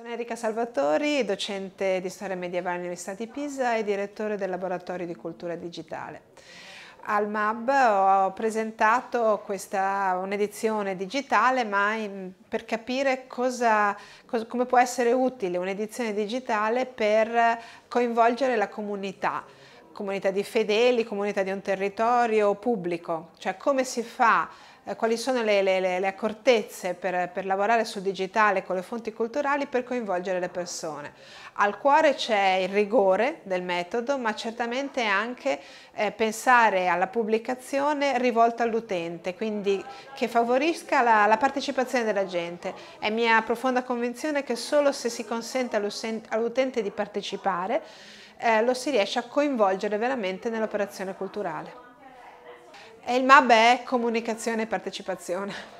Sono Erika Salvatori, docente di storia medievale all'Università di Pisa e direttore del laboratorio di cultura digitale. Al MAB ho presentato un'edizione digitale ma in, per capire cosa, cosa, come può essere utile un'edizione digitale per coinvolgere la comunità comunità di fedeli, comunità di un territorio, pubblico, cioè come si fa, eh, quali sono le, le, le accortezze per, per, lavorare sul digitale con le fonti culturali per coinvolgere le persone. Al cuore c'è il rigore del metodo, ma certamente anche eh, pensare alla pubblicazione rivolta all'utente, quindi che favorisca la, la partecipazione della gente. È mia profonda convinzione che solo se si consente all'utente di partecipare, eh, lo si riesce a coinvolgere veramente nell'operazione culturale. E il MAB è comunicazione e partecipazione.